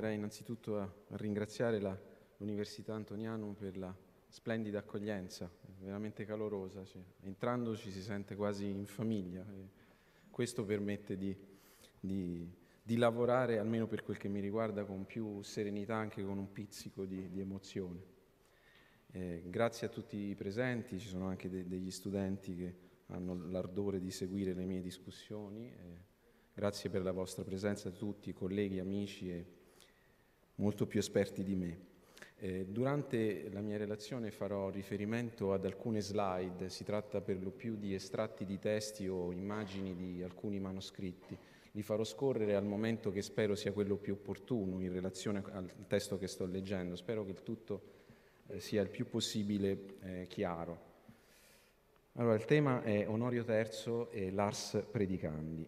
tornerei innanzitutto a eh, ringraziare l'Università Antoniano per la splendida accoglienza, veramente calorosa. Cioè, entrando ci si sente quasi in famiglia. questo permette di, di, di, lavorare, almeno per quel che mi riguarda, con più serenità, anche con un pizzico di, di emozione. Eh, grazie a tutti i presenti, ci sono anche de- degli studenti che hanno l'ardore di seguire le mie discussioni. Eh, grazie per la vostra presenza a tutti, colleghi, amici e molto più esperti di me. Eh, durante la mia relazione farò riferimento ad alcune slide, si tratta per lo più di estratti di testi o immagini di alcuni manoscritti. Li farò scorrere al momento che spero sia quello più opportuno in relazione al testo che sto leggendo. Spero che il tutto eh, sia il più possibile eh, chiaro. Allora, il tema è Onorio III e Lars Predicandi.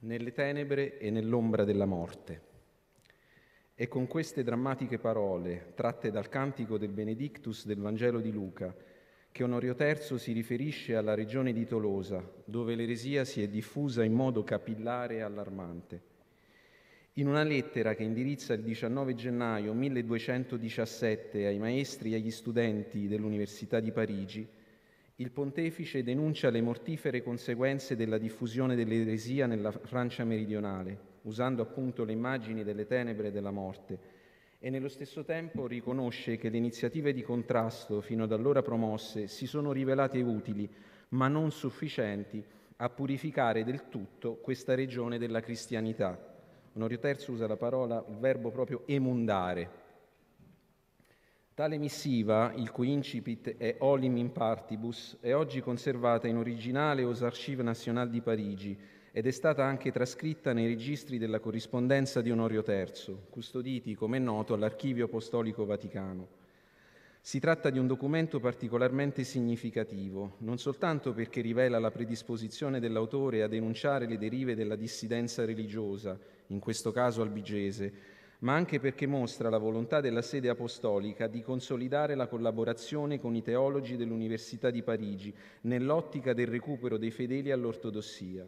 Nelle tenebre e nell'ombra della morte. È con queste drammatiche parole, tratte dal cantico del Benedictus del Vangelo di Luca, che Onorio III si riferisce alla regione di Tolosa, dove l'eresia si è diffusa in modo capillare e allarmante. In una lettera che indirizza il 19 gennaio 1217 ai maestri e agli studenti dell'Università di Parigi, il pontefice denuncia le mortifere conseguenze della diffusione dell'eresia nella Francia meridionale usando appunto le immagini delle tenebre e della morte, e nello stesso tempo riconosce che le iniziative di contrasto fino ad allora promosse si sono rivelate utili, ma non sufficienti a purificare del tutto questa regione della cristianità. Onorio III usa la parola, il verbo proprio emundare. Tale missiva, il cui incipit è Olim in partibus, è oggi conservata in originale aux Archives Nationales di Parigi, ed è stata anche trascritta nei registri della corrispondenza di Onorio III, custoditi, come è noto, all'Archivio Apostolico Vaticano. Si tratta di un documento particolarmente significativo, non soltanto perché rivela la predisposizione dell'autore a denunciare le derive della dissidenza religiosa, in questo caso albigese, ma anche perché mostra la volontà della sede apostolica di consolidare la collaborazione con i teologi dell'Università di Parigi nell'ottica del recupero dei fedeli all'ortodossia.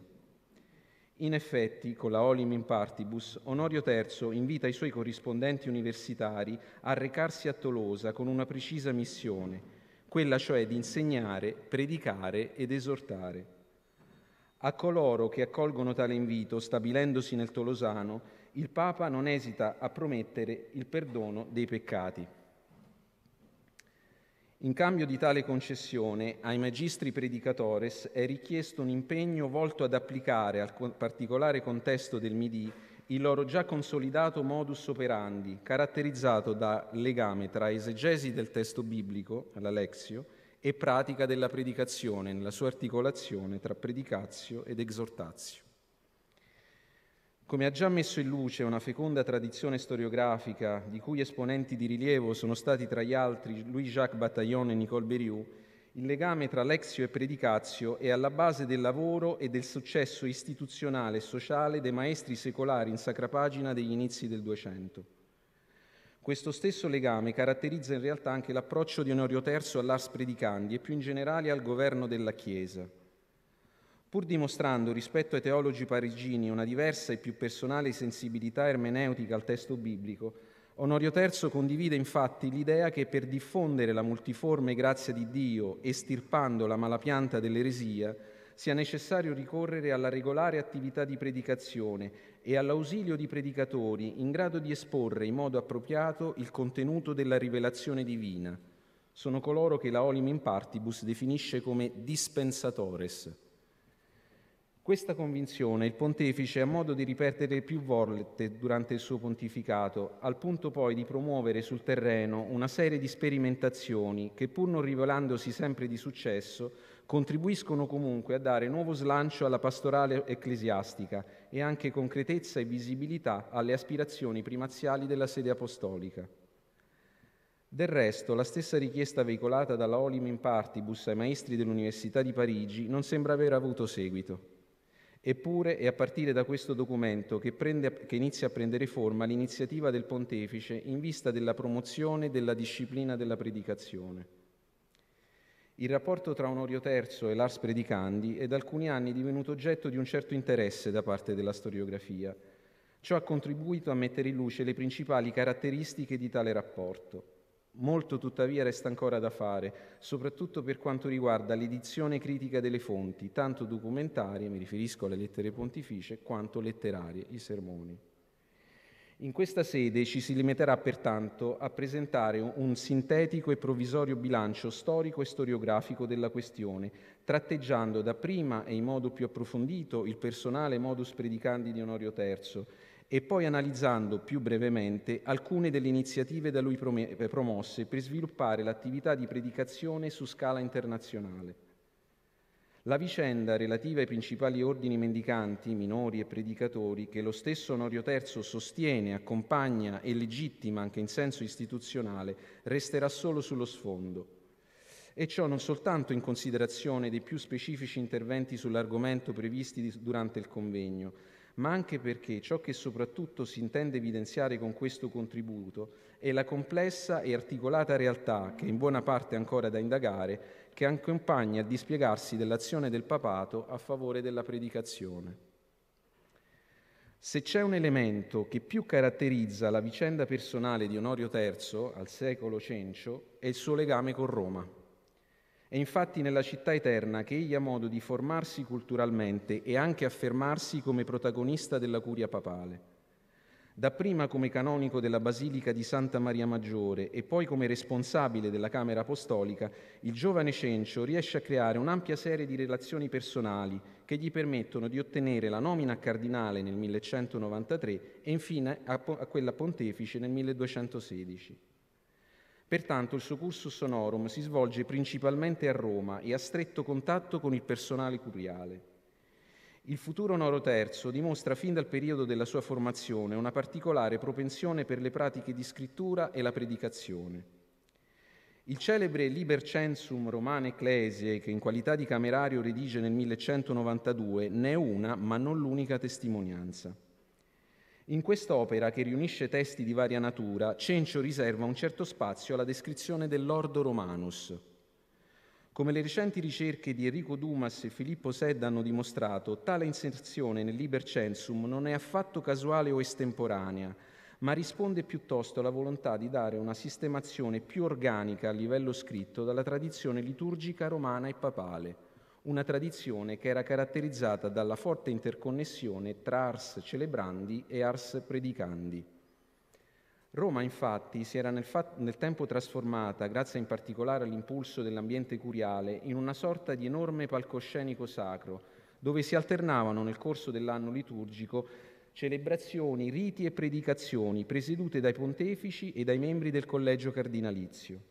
In effetti, con la Olim in partibus, Onorio III invita i suoi corrispondenti universitari a recarsi a Tolosa con una precisa missione, quella cioè di insegnare, predicare ed esortare. A coloro che accolgono tale invito, stabilendosi nel Tolosano, il Papa non esita a promettere il perdono dei peccati. In cambio di tale concessione ai magistri predicatores è richiesto un impegno volto ad applicare al particolare contesto del MIDI il loro già consolidato modus operandi, caratterizzato da legame tra esegesi del testo biblico, l'Alexio, e pratica della predicazione nella sua articolazione tra predicazio ed esortazio. Come ha già messo in luce una feconda tradizione storiografica, di cui esponenti di rilievo sono stati tra gli altri Louis-Jacques Bataillon e Nicole Beriou, il legame tra lexio e predicazio è alla base del lavoro e del successo istituzionale e sociale dei maestri secolari in sacra pagina degli inizi del Duecento. Questo stesso legame caratterizza in realtà anche l'approccio di Onorio III all'ars predicandi e più in generale al governo della Chiesa. Pur dimostrando rispetto ai teologi parigini una diversa e più personale sensibilità ermeneutica al testo biblico, Onorio III condivide infatti l'idea che per diffondere la multiforme grazia di Dio, estirpando la malapianta dell'eresia, sia necessario ricorrere alla regolare attività di predicazione e all'ausilio di predicatori in grado di esporre in modo appropriato il contenuto della rivelazione divina. Sono coloro che la Olim in partibus definisce come dispensatores, questa convinzione il pontefice ha modo di ripetere più volte durante il suo pontificato, al punto poi di promuovere sul terreno una serie di sperimentazioni che, pur non rivelandosi sempre di successo, contribuiscono comunque a dare nuovo slancio alla pastorale ecclesiastica e anche concretezza e visibilità alle aspirazioni primaziali della sede apostolica. Del resto, la stessa richiesta veicolata dalla Olim in Partibus ai maestri dell'Università di Parigi non sembra aver avuto seguito. Eppure è a partire da questo documento che, prende, che, inizia a prendere forma l'iniziativa del pontefice in vista della promozione della disciplina della predicazione. Il rapporto tra Onorio III e l'Ars Predicandi è da alcuni anni divenuto oggetto di un certo interesse da parte della storiografia. Ciò ha contribuito a mettere in luce le principali caratteristiche di tale rapporto. Molto tuttavia resta ancora da fare, soprattutto per quanto riguarda l'edizione critica delle fonti, tanto documentarie, mi riferisco alle lettere pontificie, quanto letterarie, i sermoni. In questa sede ci si limiterà pertanto a presentare un sintetico e provvisorio bilancio storico e storiografico della questione, tratteggiando dapprima e in modo più approfondito il personale modus predicandi di Onorio III, e poi analizzando più brevemente alcune delle iniziative da lui eh, promosse per sviluppare l'attività di predicazione su scala internazionale. La vicenda relativa ai principali ordini mendicanti, minori e predicatori, che lo stesso Norio III sostiene, accompagna e legittima anche in senso istituzionale, resterà solo sullo sfondo. E ciò non soltanto in considerazione dei più specifici interventi sull'argomento previsti durante il convegno, ma anche perché ciò che soprattutto si intende evidenziare con questo contributo è la complessa e articolata realtà, che in buona parte è ancora da indagare, che accompagna il dispiegarsi dell'azione del papato a favore della predicazione. Se c'è un elemento che più caratterizza la vicenda personale di Onorio III al secolo Cencio è il suo legame con Roma. È infatti nella città eterna che egli ha modo di formarsi culturalmente e anche affermarsi come protagonista della curia papale. Dapprima come canonico della Basilica di Santa Maria Maggiore e poi come responsabile della Camera Apostolica, il giovane Cencio riesce a creare un'ampia serie di relazioni personali che gli permettono di ottenere la nomina a cardinale nel 1193 e infine a, a quella pontefice nel 1216. Pertanto il suo cursus sonorum si svolge principalmente a Roma e a stretto contatto con il personale curiale. Il futuro Noro III dimostra fin dal periodo della sua formazione una particolare propensione per le pratiche di scrittura e la predicazione. Il celebre Liber Censum Romane Ecclesie, che in qualità di camerario redige nel 1192, ne è una, ma non l'unica testimonianza. In quest'opera, che riunisce testi di varia natura, Cencio riserva un certo spazio alla descrizione dell'ordo romanus. Come le recenti ricerche di Enrico Dumas e Filippo Sed hanno dimostrato, tale inserzione nel Liber Censum non è affatto casuale o estemporanea, ma risponde piuttosto alla volontà di dare una sistemazione più organica a livello scritto dalla tradizione liturgica romana e papale una tradizione che era caratterizzata dalla forte interconnessione tra ars celebrandi e ars predicandi. Roma infatti si era nel, fat- nel tempo trasformata, grazie in particolare all'impulso dell'ambiente curiale, in una sorta di enorme palcoscenico sacro, dove si alternavano nel corso dell'anno liturgico celebrazioni, riti e predicazioni presiedute dai pontefici e dai membri del collegio cardinalizio.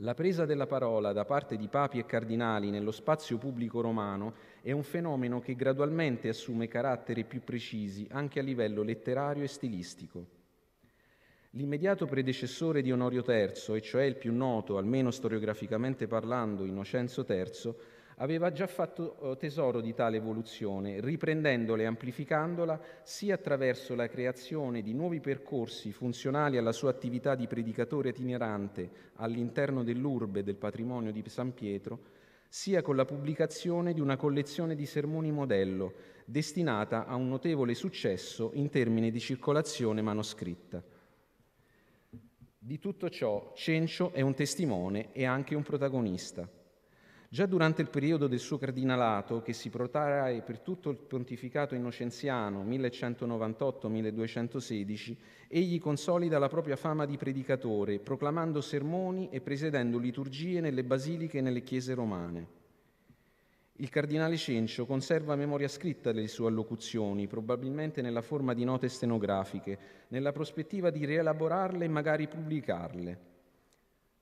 La presa della parola da parte di papi e cardinali nello spazio pubblico romano è un fenomeno che gradualmente assume caratteri più precisi anche a livello letterario e stilistico. L'immediato predecessore di Onorio III, e cioè il più noto, almeno storiograficamente parlando, Innocenzo III, aveva già fatto eh, tesoro di tale evoluzione, riprendendola e amplificandola sia attraverso la creazione di nuovi percorsi funzionali alla sua attività di predicatore itinerante all'interno dell'urbe del patrimonio di San Pietro, sia con la pubblicazione di una collezione di sermoni modello, destinata a un notevole successo in termini di circolazione manoscritta. Di tutto ciò Cencio è un testimone e anche un protagonista. Già durante il periodo del suo cardinalato, che si protrae per tutto il pontificato innocenziano 1198-1216, egli consolida la propria fama di predicatore, proclamando sermoni e presiedendo liturgie nelle basiliche e nelle chiese romane. Il cardinale Cencio conserva memoria scritta delle sue allocuzioni, probabilmente nella forma di note stenografiche, nella prospettiva di rielaborarle e magari pubblicarle.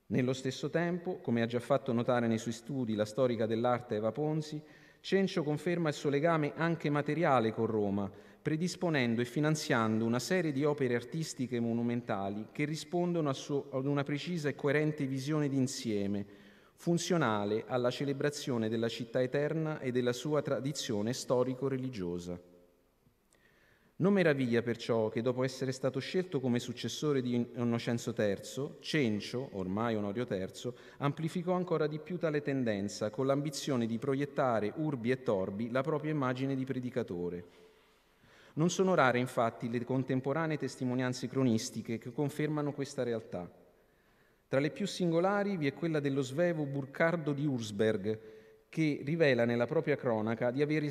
Nello stesso tempo, come ha già fatto notare nei suoi studi la storica dell'arte Eva Ponzi, Cencio conferma il suo legame anche materiale con Roma, predisponendo e finanziando una serie di opere artistiche monumentali che rispondono suo, ad una precisa e coerente visione d'insieme, funzionale alla celebrazione della città eterna e della sua tradizione storico-religiosa. Non meraviglia perciò che dopo essere stato scelto come successore di Innocenzo III, Cencio, ormai Onorio III, amplificò ancora di più tale tendenza con l'ambizione di proiettare urbi e torbi la propria immagine di predicatore. Non sono rare infatti le contemporanee testimonianze cronistiche che confermano questa realtà. Tra le più singolari vi è quella dello svevo Burcardo di Ursberg, che rivela nella propria cronaca di aver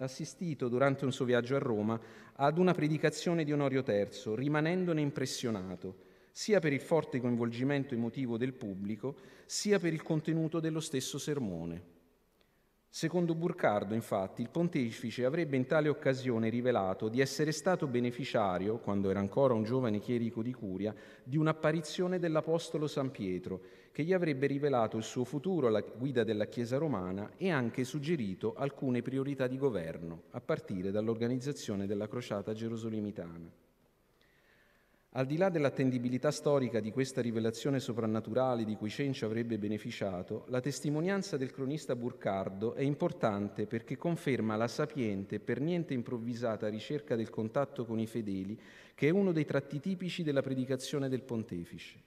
assistito durante un suo viaggio a Roma ad una predicazione di Onorio III, rimanendone impressionato, sia per il forte coinvolgimento emotivo del pubblico, sia per il contenuto dello stesso sermone. Secondo Burcardo, infatti, il pontefice avrebbe in tale occasione rivelato di essere stato beneficiario, quando era ancora un giovane chierico di Curia, di un'apparizione dell'Apostolo San Pietro, che gli avrebbe rivelato il suo futuro alla guida della Chiesa romana e anche suggerito alcune priorità di governo, a partire dall'organizzazione della crociata gerosolimitana. Al di là dell'attendibilità storica di questa rivelazione soprannaturale di cui Cencio avrebbe beneficiato, la testimonianza del cronista Burcardo è importante perché conferma la sapiente e per niente improvvisata ricerca del contatto con i fedeli, che è uno dei tratti tipici della predicazione del pontefice.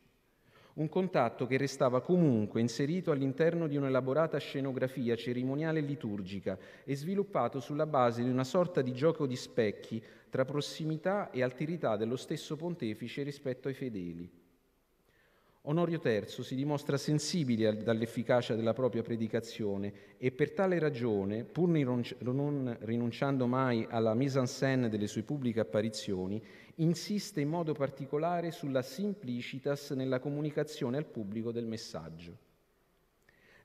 Un contatto che restava comunque inserito all'interno di un'elaborata scenografia cerimoniale liturgica e sviluppato sulla base di una sorta di gioco di specchi tra prossimità e alterità dello stesso pontefice rispetto ai fedeli. Onorio III si dimostra sensibile all'efficacia della propria predicazione e per tale ragione, pur non rinunciando mai alla mise en scène delle sue pubbliche apparizioni, insiste in modo particolare sulla simplicitas nella comunicazione al pubblico del messaggio.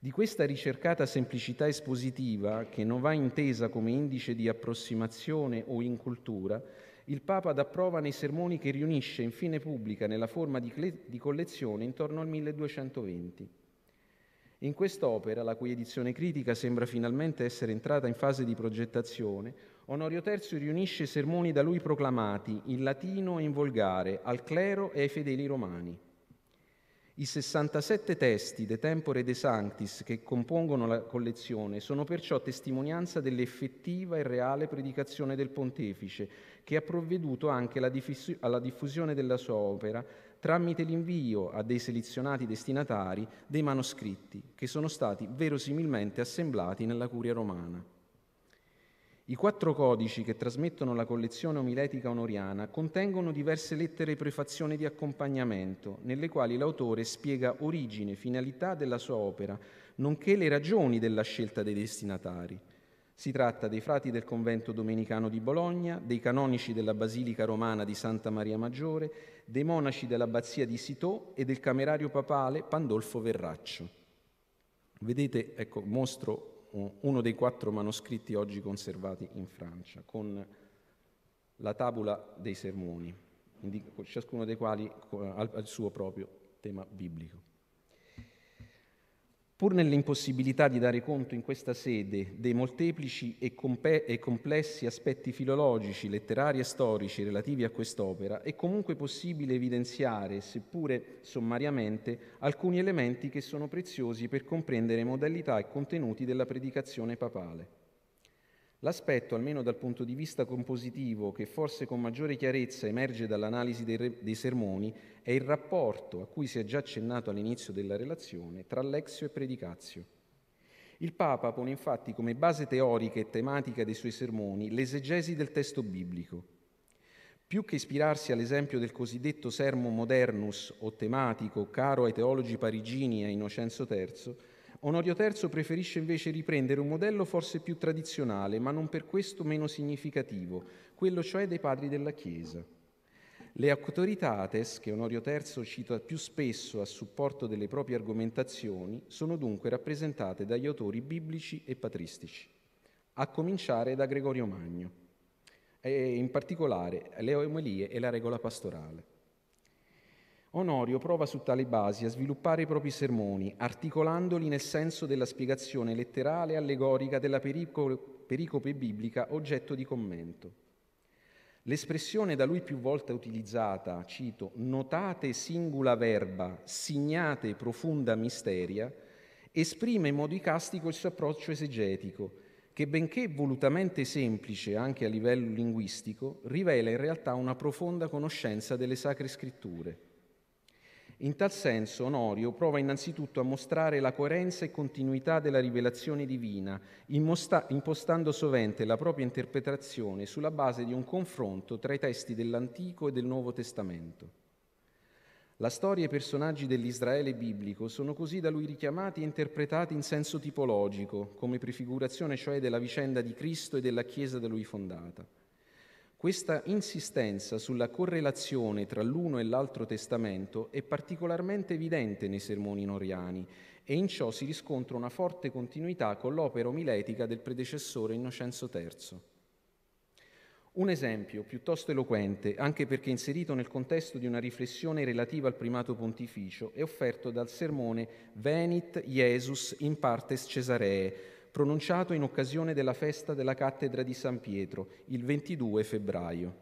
Di questa ricercata semplicità espositiva, che non va intesa come indice di approssimazione o incultura, il Papa dà prova nei sermoni che riunisce in fine pubblica nella forma di, cle- di collezione intorno al 1220. In quest'opera, la cui edizione critica sembra finalmente essere entrata in fase di progettazione, Onorio III riunisce sermoni da lui proclamati in latino e in volgare al clero e ai fedeli romani. I 67 testi de tempore de sanctis che compongono la collezione sono perciò testimonianza dell'effettiva e reale predicazione del pontefice, che ha provveduto anche alla diffusione della sua opera tramite l'invio a dei selezionati destinatari dei manoscritti, che sono stati verosimilmente assemblati nella curia romana. I quattro codici che trasmettono la collezione omiletica onoriana contengono diverse lettere prefazione di accompagnamento, nelle quali l'autore spiega origine, e finalità della sua opera, nonché le ragioni della scelta dei destinatari. Si tratta dei frati del convento domenicano di Bologna, dei canonici della Basilica romana di Santa Maria Maggiore, dei monaci dell'abbazia di Sitò e del camerario papale Pandolfo Verraccio. Vedete, ecco, mostro uno dei quattro manoscritti oggi conservati in Francia, con la tabula dei sermoni, ciascuno dei quali ha il suo proprio tema biblico. Pur nell'impossibilità di dare conto in questa sede dei molteplici e, compe- e, complessi aspetti filologici, letterari e storici relativi a quest'opera, è comunque possibile evidenziare, seppure sommariamente, alcuni elementi che sono preziosi per comprendere modalità e contenuti della predicazione papale. L'aspetto, almeno dal punto di vista compositivo, che forse con maggiore chiarezza emerge dall'analisi dei, re- dei, sermoni, è il rapporto a cui si è già accennato all'inizio della relazione tra lexio e predicazio. Il Papa pone infatti come base teorica e tematica dei suoi sermoni l'esegesi del testo biblico. Più che ispirarsi all'esempio del cosiddetto sermo modernus o tematico caro ai teologi parigini e a Innocenzo III, Onorio III preferisce invece riprendere un modello forse più tradizionale, ma non per questo meno significativo, quello cioè dei padri della Chiesa. Le autoritates, che Onorio III cita più spesso a supporto delle proprie argomentazioni, sono dunque rappresentate dagli autori biblici e patristici, a cominciare da Gregorio Magno, e in particolare le omelie e la regola pastorale. Onorio prova su tale basi a sviluppare i propri sermoni, articolandoli nel senso della spiegazione letterale e allegorica della pericope biblica oggetto di commento. L'espressione da lui più volte utilizzata, cito, notate singula verba, signate profonda misteria, esprime in modo icastico il suo approccio esegetico, che benché volutamente semplice anche a livello linguistico, rivela in realtà una profonda conoscenza delle sacre scritture. In tal senso Onorio prova innanzitutto a mostrare la coerenza e continuità della rivelazione divina, impostando sovente la propria interpretazione sulla base di un confronto tra i testi dell'Antico e del Nuovo Testamento. La storia e i personaggi dell'Israele biblico sono così da lui richiamati e interpretati in senso tipologico, come prefigurazione cioè della vicenda di Cristo e della Chiesa da lui fondata. Questa insistenza sulla correlazione tra l'uno e l'altro testamento è particolarmente evidente nei sermoni noriani e in ciò si riscontra una forte continuità con l'opera omiletica del predecessore Innocenzo III. Un esempio piuttosto eloquente, anche perché inserito nel contesto di una riflessione relativa al primato pontificio, è offerto dal sermone Venit Jesus in partes Cesaree, pronunciato in occasione della festa della cattedra di San Pietro, il 22 febbraio.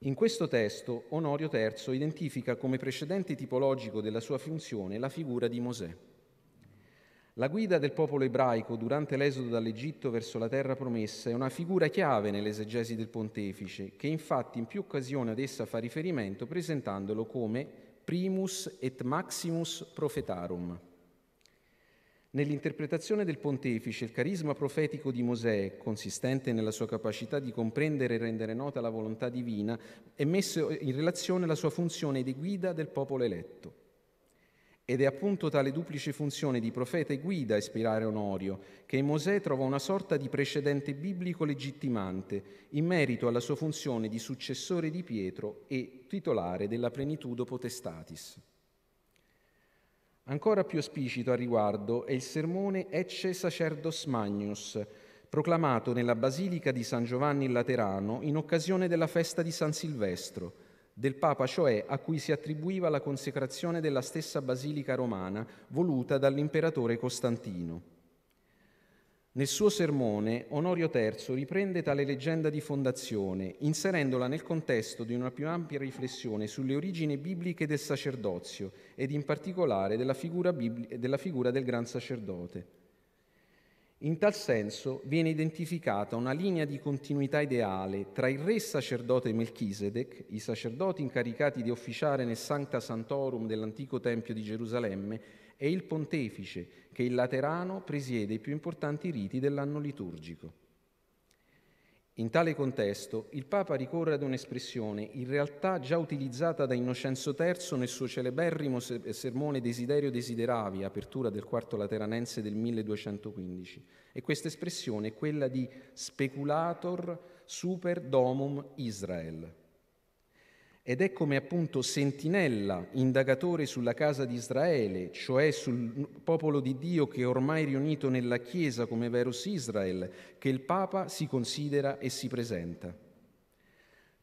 In questo testo Onorio III identifica come precedente tipologico della sua funzione la figura di Mosè. La guida del popolo ebraico durante l'esodo dall'Egitto verso la terra promessa è una figura chiave nell'esegesi del pontefice, che infatti in più occasioni ad essa fa riferimento presentandolo come primus et maximus profetarum. Nell'interpretazione del pontefice, il carisma profetico di Mosè, consistente nella sua capacità di comprendere e rendere nota la volontà divina, è messo in relazione alla sua funzione di guida del popolo eletto. Ed è appunto tale duplice funzione di profeta e guida a ispirare Onorio, che in Mosè trova una sorta di precedente biblico legittimante in merito alla sua funzione di successore di Pietro e titolare della plenitudo potestatis. Ancora più esplicito a riguardo è il sermone Ecce Sacerdos Magnus, proclamato nella Basilica di San Giovanni in Laterano in occasione della festa di San Silvestro, del Papa cioè a cui si attribuiva la consecrazione della stessa Basilica romana voluta dall'imperatore Costantino. Nel suo sermone Onorio III riprende tale leggenda di fondazione, inserendola nel contesto di una più ampia riflessione sulle origini bibliche del sacerdozio ed in particolare della figura, bibli- della figura del gran sacerdote. In tal senso viene identificata una linea di continuità ideale tra il re sacerdote Melchisedec, i sacerdoti incaricati di officiare nel Sancta Santorum dell'antico Tempio di Gerusalemme, e il pontefice, che il Laterano presiede i più importanti riti dell'anno liturgico. In tale contesto, il Papa ricorre ad un'espressione in realtà già utilizzata da Innocenzo III nel suo celeberrimo sermone Desiderio Desideravi, apertura del Quarto Lateranense del 1215, e questa espressione è quella di speculator super domum Israel ed è come appunto sentinella, indagatore sulla casa di Israele, cioè sul popolo di Dio che è ormai riunito nella Chiesa come Verus Israel, che il Papa si considera e si presenta.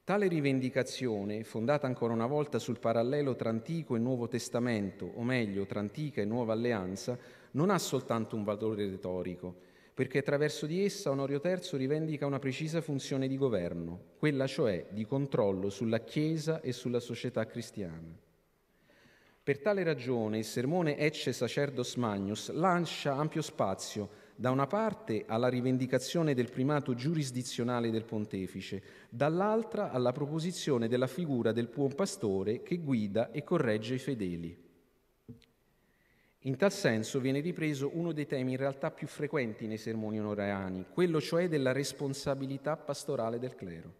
Tale rivendicazione, fondata ancora una volta sul parallelo tra Antico e Nuovo Testamento, o meglio tra Antica e Nuova Alleanza, non ha soltanto un valore retorico, perché attraverso di essa Onorio III rivendica una precisa funzione di governo, quella cioè di controllo sulla Chiesa e sulla società cristiana. Per tale ragione il sermone Ecce Sacerdos Magnus lancia ampio spazio da una parte alla rivendicazione del primato giurisdizionale del pontefice, dall'altra alla proposizione della figura del buon pastore che guida e corregge i fedeli. In tal senso viene ripreso uno dei temi in realtà più frequenti nei sermoni onoreani, quello cioè della responsabilità pastorale del clero.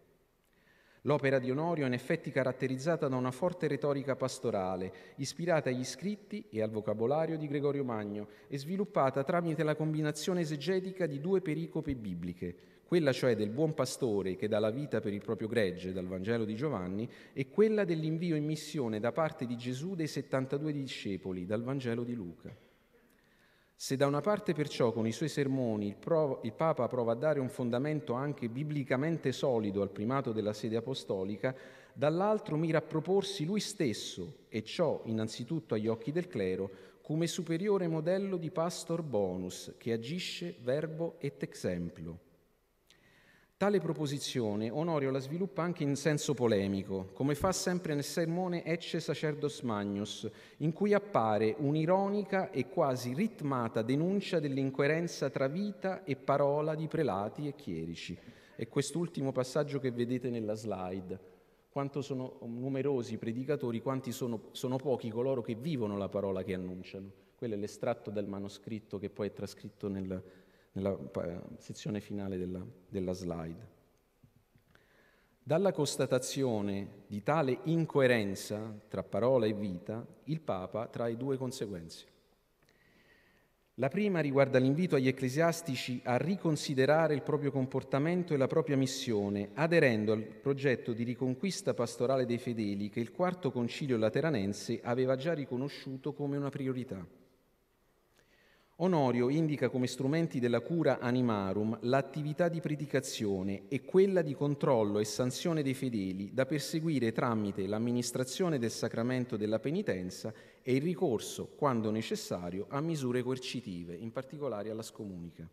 L'opera di Onorio è in effetti caratterizzata da una forte retorica pastorale, ispirata agli scritti e al vocabolario di Gregorio Magno e sviluppata tramite la combinazione esegetica di due pericope bibliche, quella cioè del buon pastore che dà la vita per il proprio gregge dal Vangelo di Giovanni e quella dell'invio in missione da parte di Gesù dei 72 discepoli dal Vangelo di Luca. Se da una parte perciò con i suoi sermoni il, prov- il, Papa prova a dare un fondamento anche biblicamente solido al primato della sede apostolica, dall'altro mira a proporsi lui stesso, e ciò innanzitutto agli occhi del clero, come superiore modello di pastor bonus che agisce verbo et exemplo. Tale proposizione Onorio la sviluppa anche in senso polemico, come fa sempre nel sermone Ecce Sacerdos Magnus, in cui appare un'ironica e quasi ritmata denuncia dell'incoerenza tra vita e parola di prelati e chierici. È quest'ultimo passaggio che vedete nella slide. Quanto sono numerosi i predicatori, quanti sono, sono pochi coloro che vivono la parola che annunciano. Quello è l'estratto del manoscritto che poi è trascritto nel, nella eh, sezione finale della, della slide. Dalla constatazione di tale incoerenza tra parola e vita, il Papa trae due conseguenze. La prima riguarda l'invito agli ecclesiastici a riconsiderare il proprio comportamento e la propria missione, aderendo al progetto di riconquista pastorale dei fedeli che il Quarto Concilio Lateranense aveva già riconosciuto come una priorità. Onorio indica come strumenti della cura animarum l'attività di predicazione e quella di controllo e sanzione dei fedeli da perseguire tramite l'amministrazione del sacramento della penitenza e il ricorso, quando necessario, a misure coercitive, in particolare alla scomunica.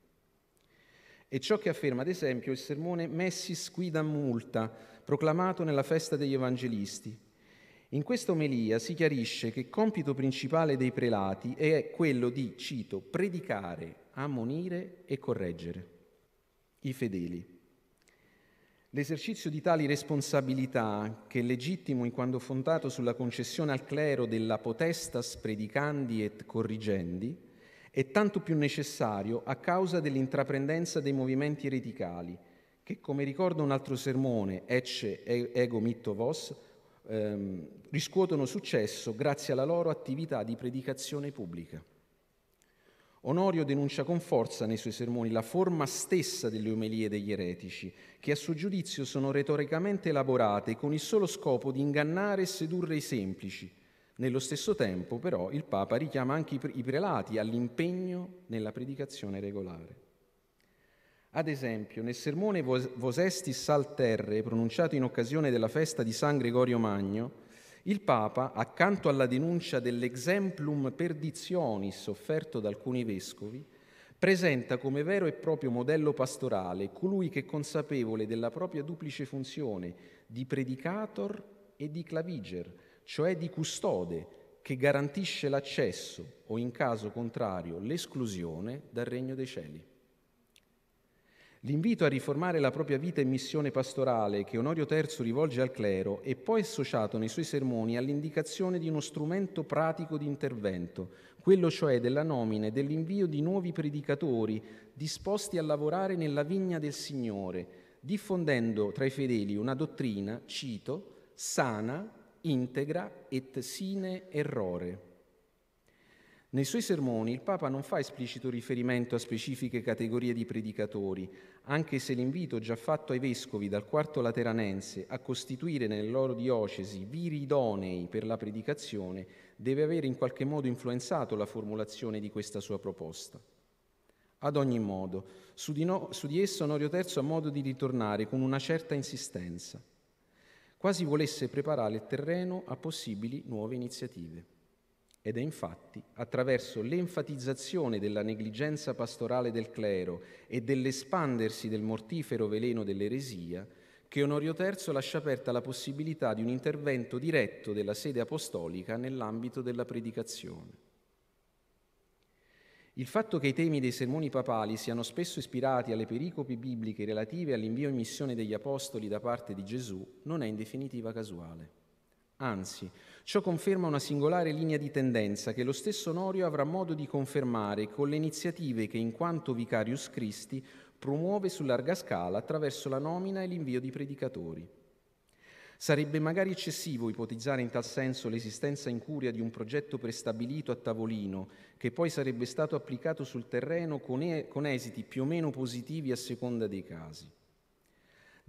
E ciò che afferma ad esempio il sermone Messis quidam multa, proclamato nella festa degli evangelisti, in questa omelia si chiarisce che il compito principale dei prelati è quello di, cito, predicare, ammonire e correggere i fedeli. L'esercizio di tali responsabilità, che è legittimo in quanto fondato sulla concessione al clero della potestas predicandi et corrigendi, è tanto più necessario a causa dell'intraprendenza dei movimenti ereticali, che, come ricorda un altro sermone, Ecce ego mitto vos, ehm, riscuotono successo grazie alla loro attività di predicazione pubblica. Onorio denuncia con forza nei suoi sermoni la forma stessa delle omelie degli eretici, che a suo giudizio sono retoricamente elaborate con il solo scopo di ingannare e sedurre i semplici. Nello stesso tempo, però, il Papa richiama anche i prelati all'impegno nella predicazione regolare. Ad esempio, nel sermone Vosestis Salterre, pronunciato in occasione della festa di San Gregorio Magno, il Papa, accanto alla denuncia dell'exemplum perditionis offerto da alcuni vescovi, presenta come vero e proprio modello pastorale colui che è consapevole della propria duplice funzione di predicator e di claviger, cioè di custode, che garantisce l'accesso o in caso contrario l'esclusione dal regno dei cieli. L'invito a riformare la propria vita e missione pastorale che Onorio III rivolge al clero è poi associato nei suoi sermoni all'indicazione di uno strumento pratico di intervento, quello cioè della nomina e dell'invio di nuovi predicatori disposti a lavorare nella vigna del Signore, diffondendo tra i fedeli una dottrina, cito, sana, integra et sine errore. Nei suoi sermoni il Papa non fa esplicito riferimento a specifiche categorie di predicatori, anche se l'invito già fatto ai vescovi dal quarto lateranense a costituire nelle loro diocesi viri idonei per la predicazione deve avere in qualche modo influenzato la formulazione di questa sua proposta. Ad ogni modo, su di, no, su di esso Norio III ha modo di ritornare con una certa insistenza, quasi volesse preparare il terreno a possibili nuove iniziative. Ed è infatti attraverso l'enfatizzazione della negligenza pastorale del clero e dell'espandersi del mortifero veleno dell'eresia che Onorio III lascia aperta la possibilità di un intervento diretto della sede apostolica nell'ambito della predicazione. Il fatto che i temi dei sermoni papali siano spesso ispirati alle pericopi bibliche relative all'invio in missione degli apostoli da parte di Gesù non è in definitiva casuale. Anzi, Ciò conferma una singolare linea di tendenza che lo stesso Norio avrà modo di confermare con le iniziative che in quanto Vicarius Christi promuove su larga scala attraverso la nomina e l'invio di predicatori. Sarebbe magari eccessivo ipotizzare in tal senso l'esistenza in curia di un progetto prestabilito a tavolino, che poi sarebbe stato applicato sul terreno con, e- con esiti più o meno positivi a seconda dei casi.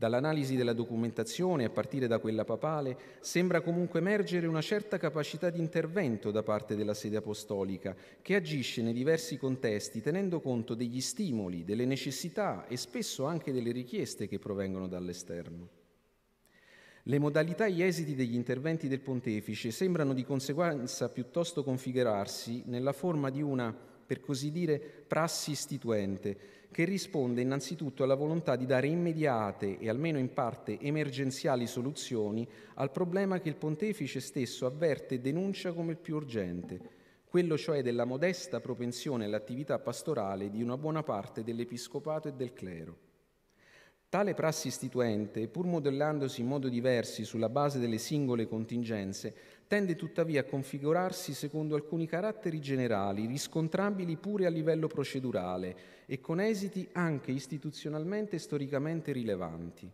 Dall'analisi della documentazione, a partire da quella papale, sembra comunque emergere una certa capacità di intervento da parte della sede apostolica, che agisce nei diversi contesti tenendo conto degli stimoli, delle necessità e spesso anche delle richieste che provengono dall'esterno. Le modalità e gli esiti degli interventi del pontefice sembrano di conseguenza piuttosto configurarsi nella forma di una, per così dire, prassi istituente, che risponde innanzitutto alla volontà di dare immediate e almeno in parte emergenziali soluzioni al problema che il pontefice stesso avverte e denuncia come il più urgente, quello cioè della modesta propensione all'attività pastorale di una buona parte dell'episcopato e del clero. Tale prassi istituente, pur modellandosi in modo diversi sulla base delle singole contingenze, tende tuttavia a configurarsi secondo alcuni caratteri generali, riscontrabili pure a livello procedurale e con esiti anche istituzionalmente e storicamente rilevanti.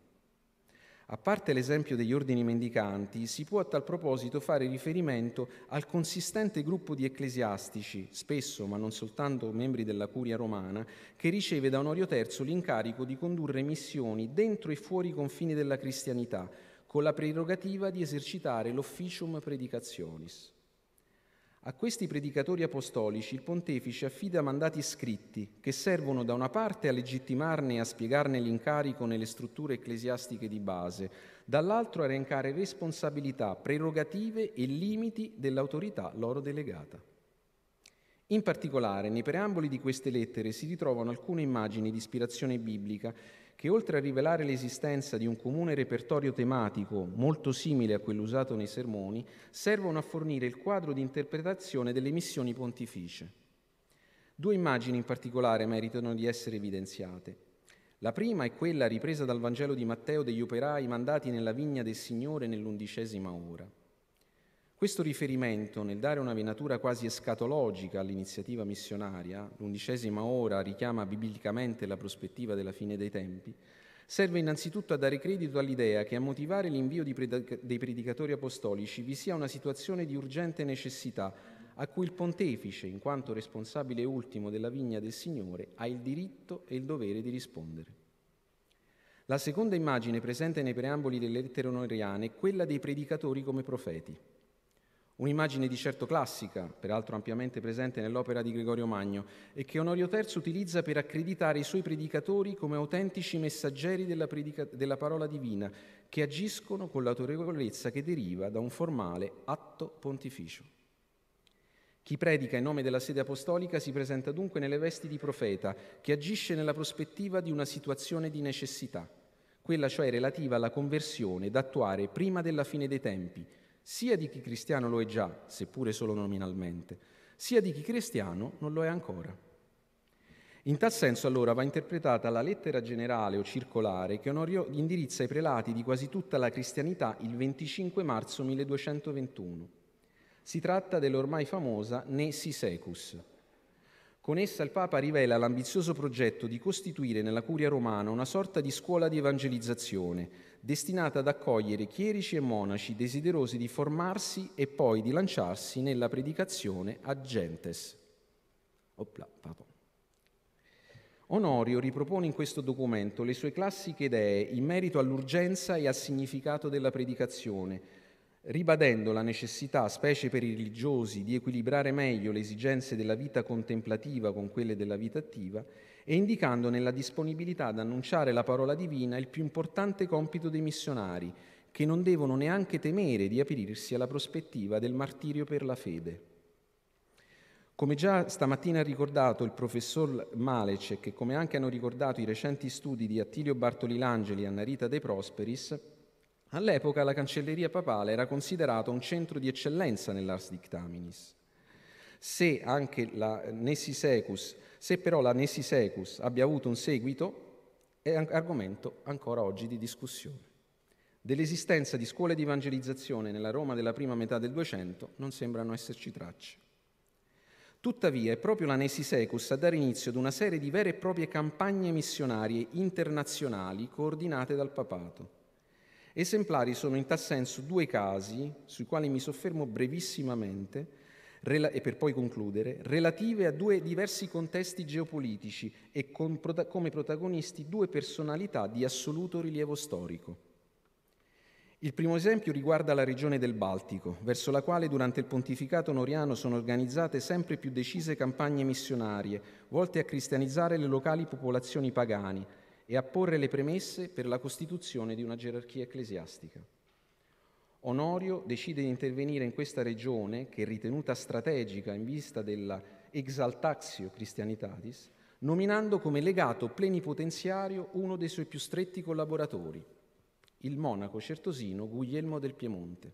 A parte l'esempio degli ordini mendicanti, si può a tal proposito fare riferimento al consistente gruppo di ecclesiastici, spesso ma non soltanto membri della curia romana, che riceve da Onorio III l'incarico di condurre missioni dentro e fuori i confini della cristianità, con la prerogativa di esercitare l'officium predicationis. A questi predicatori apostolici il pontefice affida mandati scritti che servono da una parte a legittimarne e a spiegarne l'incarico nelle strutture ecclesiastiche di base, dall'altro a elencare responsabilità, prerogative e limiti dell'autorità loro delegata. In particolare, nei preamboli di queste lettere si ritrovano alcune immagini di ispirazione biblica che, oltre a rivelare l'esistenza di un comune repertorio tematico molto simile a quello usato nei sermoni, servono a fornire il quadro di interpretazione delle missioni pontificie. Due immagini in particolare meritano di essere evidenziate. La prima è quella ripresa dal Vangelo di Matteo degli operai mandati nella vigna del Signore nell'undicesima ora. Questo riferimento nel dare una venatura quasi escatologica all'iniziativa missionaria, l'undicesima ora richiama biblicamente la prospettiva della fine dei tempi, serve innanzitutto a dare credito all'idea che a motivare l'invio dei predicatori apostolici vi sia una situazione di urgente necessità a cui il pontefice, in quanto responsabile ultimo della vigna del Signore, ha il diritto e il dovere di rispondere. La seconda immagine presente nei preamboli delle lettere onoriane è quella dei predicatori come profeti. Un'immagine di certo classica, peraltro ampiamente presente nell'opera di Gregorio Magno, e che Onorio III utilizza per accreditare i suoi predicatori come autentici messaggeri della, predica- della parola divina, che agiscono con l'autorevolezza che deriva da un formale atto pontificio. Chi predica in nome della sede apostolica si presenta dunque nelle vesti di profeta, che agisce nella prospettiva di una situazione di necessità, quella cioè relativa alla conversione da attuare prima della fine dei tempi, sia di chi cristiano lo è già, seppure solo nominalmente, sia di chi cristiano non lo è ancora. In tal senso allora va interpretata la lettera generale o circolare che Onorio indirizza ai prelati di quasi tutta la cristianità il 25 marzo 1221. Si tratta dell'ormai famosa Ne Sisecus, con essa il Papa rivela l'ambizioso progetto di costituire nella Curia romana una sorta di scuola di evangelizzazione, destinata ad accogliere chierici e monaci desiderosi di formarsi e poi di lanciarsi nella predicazione a gentes. Opla, papo. Onorio ripropone in questo documento le sue classiche idee in merito all'urgenza e al significato della predicazione, ribadendo la necessità, specie per i religiosi, di equilibrare meglio le esigenze della vita contemplativa con quelle della vita attiva e indicando nella disponibilità ad annunciare la parola divina il più importante compito dei missionari, che non devono neanche temere di aprirsi alla prospettiva del martirio per la fede. Come già stamattina ha ricordato il professor Malecek e come anche hanno ricordato i recenti studi di Attilio Bartoli Langeli e Anna De Prosperis, All'epoca la cancelleria papale era considerata un centro di eccellenza nell'ars dictaminis. Se anche la Nessisecus, se però la Nessisecus abbia avuto un seguito, è argomento ancora oggi di discussione. Dell'esistenza di scuole di evangelizzazione nella Roma della prima metà del 200 non sembrano esserci tracce. Tuttavia è proprio la Secus a dare inizio ad una serie di vere e proprie campagne missionarie internazionali coordinate dal papato. Esemplari sono in tal senso due casi, sui quali mi soffermo brevissimamente, e per poi concludere, relative a due diversi contesti geopolitici e con, come protagonisti due personalità di assoluto rilievo storico. Il primo esempio riguarda la regione del Baltico, verso la quale durante il pontificato noriano sono organizzate sempre più decise campagne missionarie, volte a cristianizzare le locali popolazioni pagane, e a porre le premesse per la costituzione di una gerarchia ecclesiastica. Onorio decide di intervenire in questa regione, che è ritenuta strategica in vista della exaltaxio Christianitatis, nominando come legato plenipotenziario uno dei suoi più stretti collaboratori, il monaco certosino Guglielmo del Piemonte.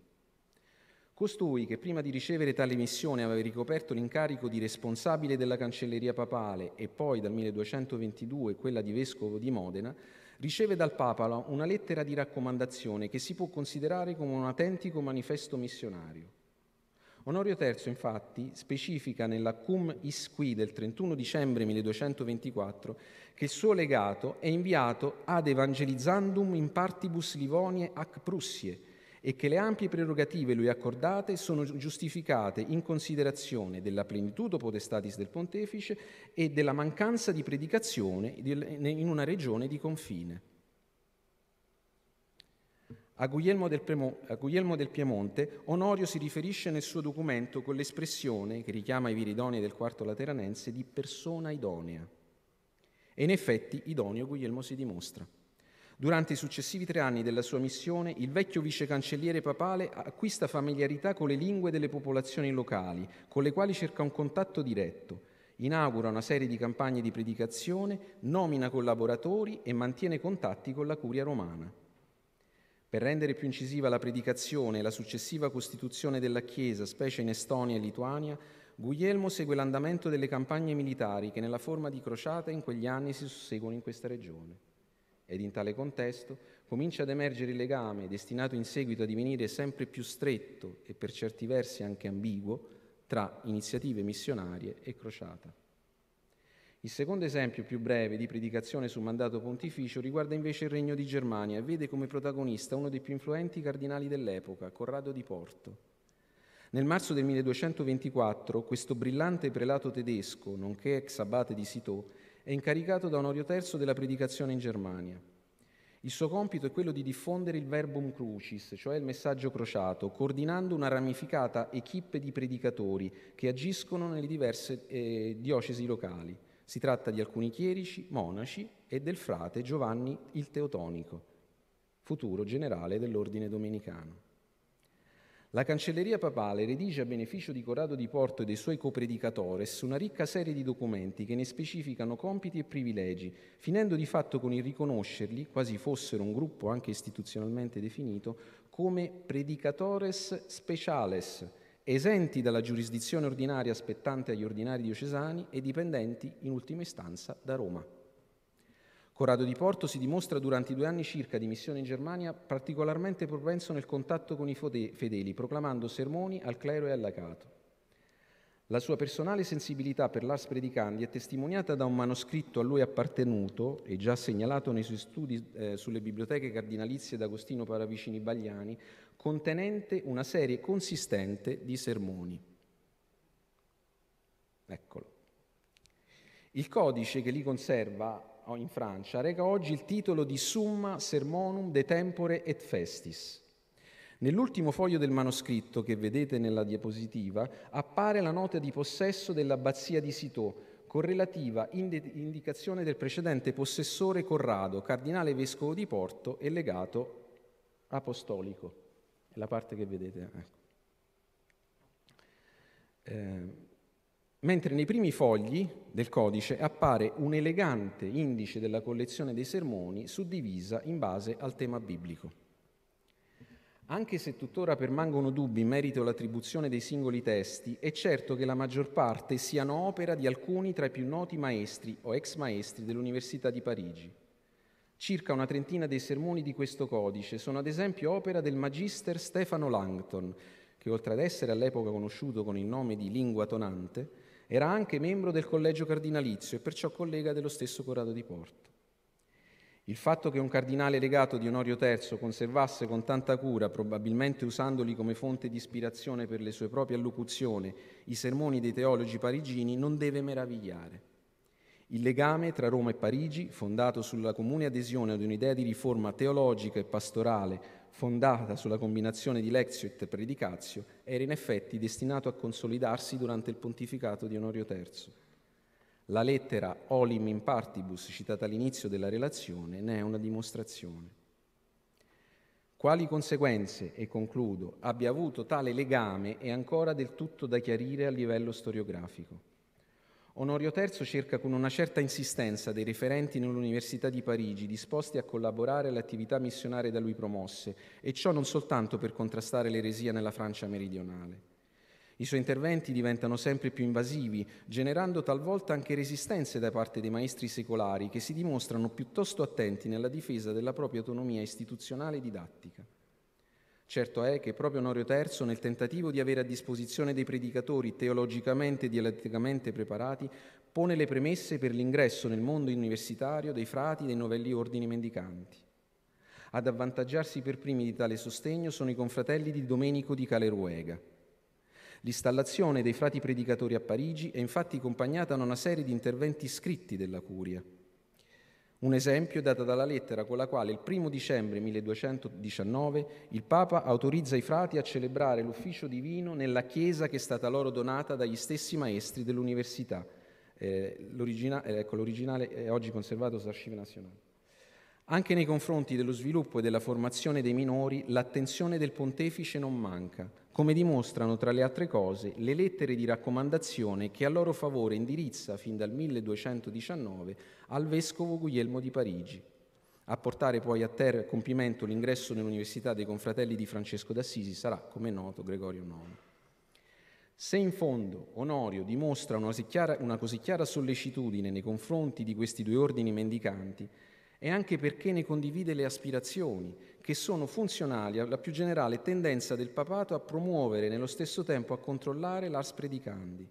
Costui, che prima di ricevere tale missione aveva ricoperto l'incarico di responsabile della cancelleria papale e poi dal 1222 quella di vescovo di Modena, riceve dal Papa una lettera di raccomandazione che si può considerare come un autentico manifesto missionario. Onorio III, infatti, specifica nella Cum Isqui del 31 dicembre 1224 che il suo legato è inviato ad Evangelizandum in partibus Livonie ac Prussie, e che le ampie prerogative lui accordate sono giustificate in considerazione della plenitudo potestatis del pontefice e della mancanza di predicazione in una regione di confine. A Guglielmo, del Piemonte, Onorio si riferisce nel suo documento con l'espressione, che richiama i viridoni del quarto lateranense, di persona idonea. E in effetti idoneo Guglielmo si dimostra. Durante i successivi tre anni della sua missione, il vecchio vicecancelliere papale acquista familiarità con le lingue delle popolazioni locali, con le quali cerca un contatto diretto. Inaugura una serie di campagne di predicazione, nomina collaboratori e mantiene contatti con la curia romana. Per rendere più incisiva la predicazione e la successiva costituzione della Chiesa, specie in Estonia e Lituania, Guglielmo segue l'andamento delle campagne militari che nella forma di crociata, in quegli anni si susseguono in questa regione. Ed in tale contesto comincia ad emergere il legame, destinato in seguito a divenire sempre più stretto e per certi versi anche ambiguo, tra iniziative missionarie e crociata. Il secondo esempio più breve di predicazione su mandato pontificio riguarda invece il Regno di Germania e vede come protagonista uno dei più influenti cardinali dell'epoca, Corrado di Porto. Nel marzo del 1224 questo brillante prelato tedesco, nonché ex abate di Citeaux, è incaricato da Onorio III della predicazione in Germania. Il suo compito è quello di diffondere il verbum crucis, cioè il messaggio crociato, coordinando una ramificata equipe di predicatori che agiscono nelle diverse eh, diocesi locali. Si tratta di alcuni chierici, monaci e del frate Giovanni il Teotonico, futuro generale dell'ordine domenicano. La cancelleria papale redige a beneficio di Corrado di Porto e dei suoi copredicatores una ricca serie di documenti che ne specificano compiti e privilegi, finendo di fatto con il riconoscerli, quasi fossero un gruppo anche istituzionalmente definito, come predicatores speciales, esenti dalla giurisdizione ordinaria spettante agli ordinari diocesani e dipendenti in ultima istanza da Roma. Corrado di Porto si dimostra durante i due anni circa di missione in Germania particolarmente propenso nel contatto con i fedeli, proclamando sermoni al clero e all'acato. La sua personale sensibilità per l'ars predicandi è testimoniata da un manoscritto a lui appartenuto e già segnalato nei suoi studi eh, sulle biblioteche cardinalizie d'Agostino Paravicini Bagliani, contenente una serie consistente di sermoni. Eccolo. Il codice che li conserva in Francia, reca oggi il titolo di Summa Sermonum de Tempore et Festis. Nell'ultimo foglio del manoscritto che vedete nella diapositiva appare la nota di possesso dell'abbazia di Citeaux, con relativa indicazione del precedente possessore Corrado, cardinale vescovo di Porto e legato apostolico. È la parte che vedete. Ecco. Eh mentre nei primi fogli del codice appare un elegante indice della collezione dei sermoni suddivisa in base al tema biblico. Anche se tuttora permangono dubbi in merito all'attribuzione dei singoli testi, è certo che la maggior parte siano opera di alcuni tra i più noti maestri o ex maestri dell'Università di Parigi. Circa una trentina dei sermoni di questo codice sono ad esempio opera del magister Stefano Langton, che oltre ad essere all'epoca conosciuto con il nome di lingua tonante, era anche membro del collegio cardinalizio e perciò collega dello stesso Corrado di Porta. Il fatto che un cardinale legato di Onorio III conservasse con tanta cura, probabilmente usandoli come fonte di ispirazione per le sue proprie allocuzioni, i sermoni dei teologi parigini non deve meravigliare. Il legame tra Roma e Parigi, fondato sulla comune adesione ad un'idea di riforma teologica e pastorale fondata sulla combinazione di lexio e predicazio, era in effetti destinato a consolidarsi durante il pontificato di Onorio III. La lettera Olim in partibus, citata all'inizio della relazione, ne è una dimostrazione. Quali conseguenze, e concludo, abbia avuto tale legame è ancora del tutto da chiarire a livello storiografico. Onorio III cerca con una certa insistenza dei referenti nell'Università di Parigi disposti a collaborare alle attività missionarie da lui promosse, e ciò non soltanto per contrastare l'eresia nella Francia meridionale. I suoi interventi diventano sempre più invasivi, generando talvolta anche resistenze da parte dei maestri secolari che si dimostrano piuttosto attenti nella difesa della propria autonomia istituzionale e didattica. Certo è che proprio Norio III, nel tentativo di avere a disposizione dei predicatori teologicamente e dialetticamente preparati, pone le premesse per l'ingresso nel mondo universitario dei frati dei novelli ordini mendicanti. Ad avvantaggiarsi per primi di tale sostegno sono i confratelli di Domenico di Caleruega. L'installazione dei frati predicatori a Parigi è infatti accompagnata da una serie di interventi scritti della Curia – un esempio è dato dalla lettera con la quale il 1 dicembre 1219 il Papa autorizza i frati a celebrare l'ufficio divino nella chiesa che è stata loro donata dagli stessi maestri dell'università. Eh, l'origina- eh, ecco, l'originale è oggi conservato sull'Archive Nazionale. Anche nei confronti dello sviluppo e della formazione dei minori, l'attenzione del pontefice non manca come dimostrano tra le altre cose le lettere di raccomandazione che a loro favore indirizza fin dal 1219 al vescovo Guglielmo di Parigi, a portare poi a terra a compimento l'ingresso nell'Università dei Confratelli di Francesco d'Assisi sarà, come noto, Gregorio IX. Se in fondo Onorio dimostra una così, chiara, una così chiara sollecitudine nei confronti di questi due ordini mendicanti, è anche perché ne condivide le aspirazioni che sono funzionali alla più generale tendenza del papato a promuovere e nello stesso tempo a controllare l'ars predicandi.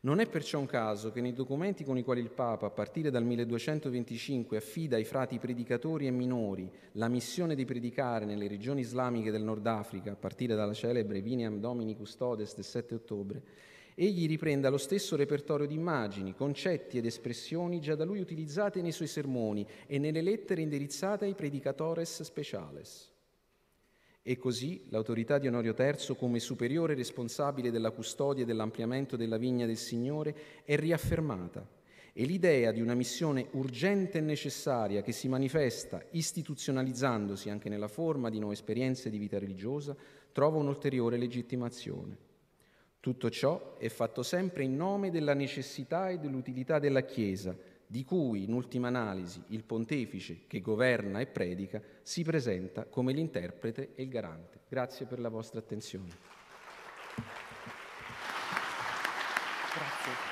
Non è perciò un caso che nei documenti con i quali il Papa, a partire dal 1225, affida ai frati predicatori e minori la missione di predicare nelle regioni islamiche del Nord Africa, a partire dalla celebre Vineam Domini Custodes del 7 ottobre, egli riprenda lo stesso repertorio di immagini, concetti ed espressioni già da lui utilizzate nei suoi sermoni e nelle lettere indirizzate ai predicatores speciales. E così l'autorità di Onorio III, come superiore responsabile della custodia e dell'ampliamento della vigna del Signore, è riaffermata e l'idea di una missione urgente e necessaria che si manifesta istituzionalizzandosi anche nella forma di nuove esperienze di vita religiosa trova un'ulteriore legittimazione. Tutto ciò è fatto sempre in nome della necessità e dell'utilità della Chiesa, di cui, in ultima analisi, il pontefice che governa e predica si presenta come l'interprete e il garante. Grazie per la vostra attenzione. Grazie.